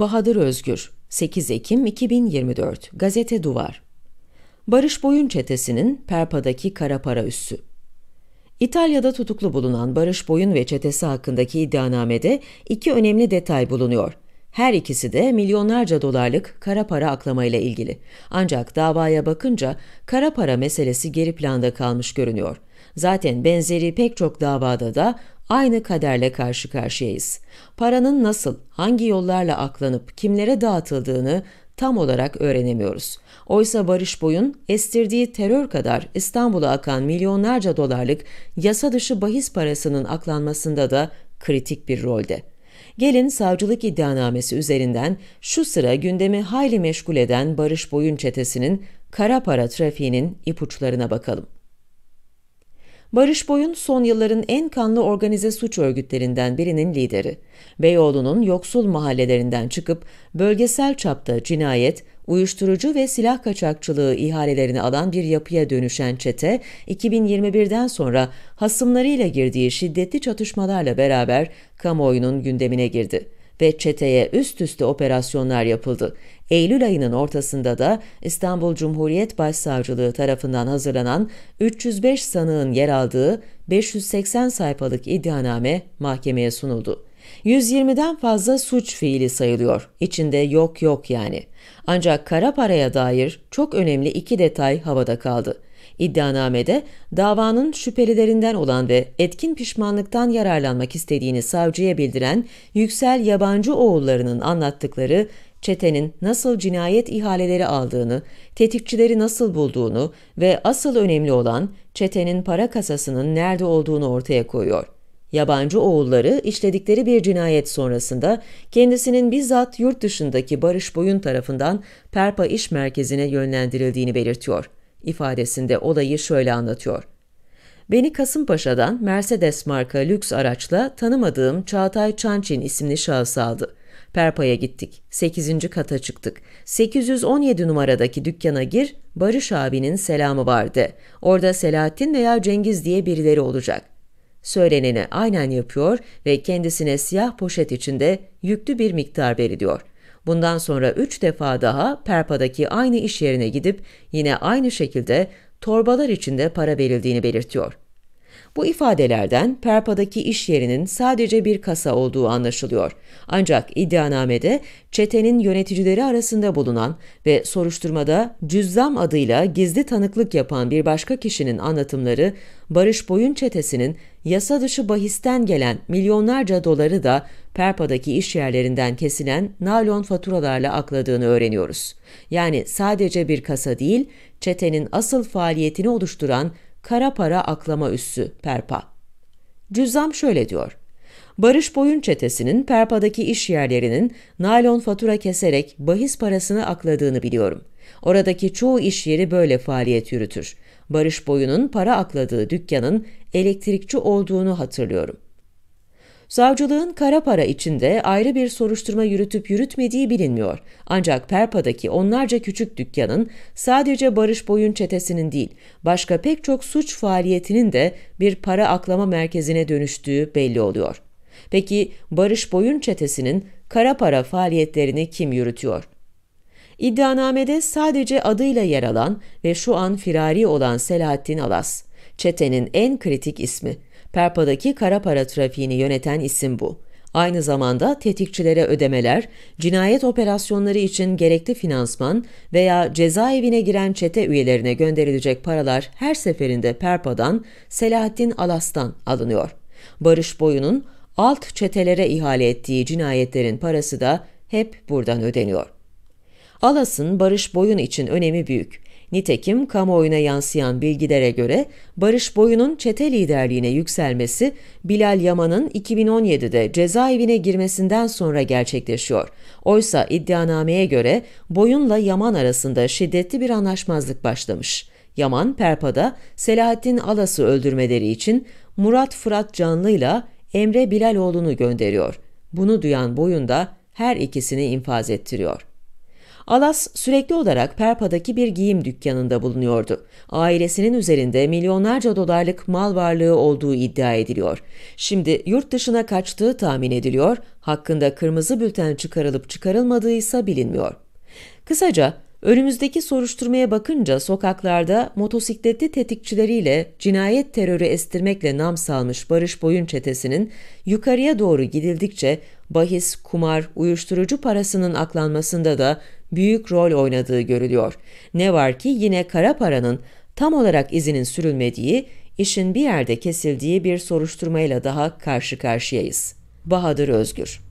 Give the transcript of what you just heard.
Bahadır Özgür 8 Ekim 2024 Gazete Duvar Barış Boyun çetesinin Perpa'daki kara para üssü İtalya'da tutuklu bulunan Barış Boyun ve çetesi hakkındaki iddianamede iki önemli detay bulunuyor. Her ikisi de milyonlarca dolarlık kara para aklamayla ilgili. Ancak davaya bakınca kara para meselesi geri planda kalmış görünüyor. Zaten benzeri pek çok davada da aynı kaderle karşı karşıyayız. Paranın nasıl, hangi yollarla aklanıp kimlere dağıtıldığını tam olarak öğrenemiyoruz. Oysa Barış Boy'un estirdiği terör kadar İstanbul'a akan milyonlarca dolarlık yasa dışı bahis parasının aklanmasında da kritik bir rolde. Gelin savcılık iddianamesi üzerinden şu sıra gündemi hayli meşgul eden Barış Boyun çetesinin kara para trafiğinin ipuçlarına bakalım. Barış Boyun son yılların en kanlı organize suç örgütlerinden birinin lideri. Beyoğlu'nun yoksul mahallelerinden çıkıp bölgesel çapta cinayet, uyuşturucu ve silah kaçakçılığı ihalelerini alan bir yapıya dönüşen çete, 2021'den sonra hasımlarıyla girdiği şiddetli çatışmalarla beraber kamuoyunun gündemine girdi ve çeteye üst üste operasyonlar yapıldı. Eylül ayının ortasında da İstanbul Cumhuriyet Başsavcılığı tarafından hazırlanan 305 sanığın yer aldığı 580 sayfalık iddianame mahkemeye sunuldu. 120'den fazla suç fiili sayılıyor. İçinde yok yok yani. Ancak kara paraya dair çok önemli iki detay havada kaldı. İddianamede davanın şüphelilerinden olan ve etkin pişmanlıktan yararlanmak istediğini savcıya bildiren Yüksel Yabancı oğullarının anlattıkları çetenin nasıl cinayet ihaleleri aldığını, tetikçileri nasıl bulduğunu ve asıl önemli olan çetenin para kasasının nerede olduğunu ortaya koyuyor. Yabancı oğulları işledikleri bir cinayet sonrasında kendisinin bizzat yurt dışındaki Barış Boyun tarafından Perpa İş Merkezi'ne yönlendirildiğini belirtiyor ifadesinde olayı şöyle anlatıyor. Beni Kasımpaşa'dan Mercedes marka lüks araçla tanımadığım Çağatay Çançin isimli şahıs aldı. Perpa'ya gittik. 8. kata çıktık. 817 numaradaki dükkana gir, Barış abinin selamı vardı. Orada Selahattin veya Cengiz diye birileri olacak. Söyleneni aynen yapıyor ve kendisine siyah poşet içinde yüklü bir miktar veriliyor.'' Bundan sonra üç defa daha Perpa'daki aynı iş yerine gidip yine aynı şekilde torbalar içinde para verildiğini belirtiyor. Bu ifadelerden Perpa'daki iş yerinin sadece bir kasa olduğu anlaşılıyor. Ancak iddianamede çetenin yöneticileri arasında bulunan ve soruşturmada Cüzzam adıyla gizli tanıklık yapan bir başka kişinin anlatımları Barış Boyun çetesinin yasa dışı bahisten gelen milyonlarca doları da Perpa'daki iş yerlerinden kesilen nalon faturalarla akladığını öğreniyoruz. Yani sadece bir kasa değil, çetenin asıl faaliyetini oluşturan Kara Para Aklama Üssü Perpa. Cüzzam şöyle diyor. Barış Boyun çetesinin Perpa'daki iş yerlerinin naylon fatura keserek bahis parasını akladığını biliyorum. Oradaki çoğu iş yeri böyle faaliyet yürütür. Barış Boyun'un para akladığı dükkanın elektrikçi olduğunu hatırlıyorum. Savcılığın kara para içinde ayrı bir soruşturma yürütüp yürütmediği bilinmiyor. Ancak Perpa'daki onlarca küçük dükkanın sadece Barış Boyun çetesinin değil, başka pek çok suç faaliyetinin de bir para aklama merkezine dönüştüğü belli oluyor. Peki Barış Boyun çetesinin kara para faaliyetlerini kim yürütüyor? İddianamede sadece adıyla yer alan ve şu an firari olan Selahattin Alas, çetenin en kritik ismi. Perpa'daki kara para trafiğini yöneten isim bu. Aynı zamanda tetikçilere ödemeler, cinayet operasyonları için gerekli finansman veya cezaevine giren çete üyelerine gönderilecek paralar her seferinde Perpa'dan Selahattin Alas'tan alınıyor. Barış Boyu'nun alt çetelere ihale ettiği cinayetlerin parası da hep buradan ödeniyor. Alas'ın Barış Boyun için önemi büyük. Nitekim kamuoyuna yansıyan bilgilere göre Barış Boyu'nun çete liderliğine yükselmesi Bilal Yaman'ın 2017'de cezaevine girmesinden sonra gerçekleşiyor. Oysa iddianameye göre Boyun'la Yaman arasında şiddetli bir anlaşmazlık başlamış. Yaman, Perpa'da Selahattin Alas'ı öldürmeleri için Murat Fırat Canlı'yla Emre Bilaloğlu'nu gönderiyor. Bunu duyan Boyun da her ikisini infaz ettiriyor. Alas sürekli olarak Perpa'daki bir giyim dükkanında bulunuyordu. Ailesinin üzerinde milyonlarca dolarlık mal varlığı olduğu iddia ediliyor. Şimdi yurt dışına kaçtığı tahmin ediliyor, hakkında kırmızı bülten çıkarılıp çıkarılmadığı ise bilinmiyor. Kısaca Önümüzdeki soruşturmaya bakınca sokaklarda motosikletli tetikçileriyle cinayet terörü estirmekle nam salmış Barış Boyun çetesinin yukarıya doğru gidildikçe bahis, kumar, uyuşturucu parasının aklanmasında da büyük rol oynadığı görülüyor. Ne var ki yine kara paranın tam olarak izinin sürülmediği, işin bir yerde kesildiği bir soruşturmayla daha karşı karşıyayız. Bahadır Özgür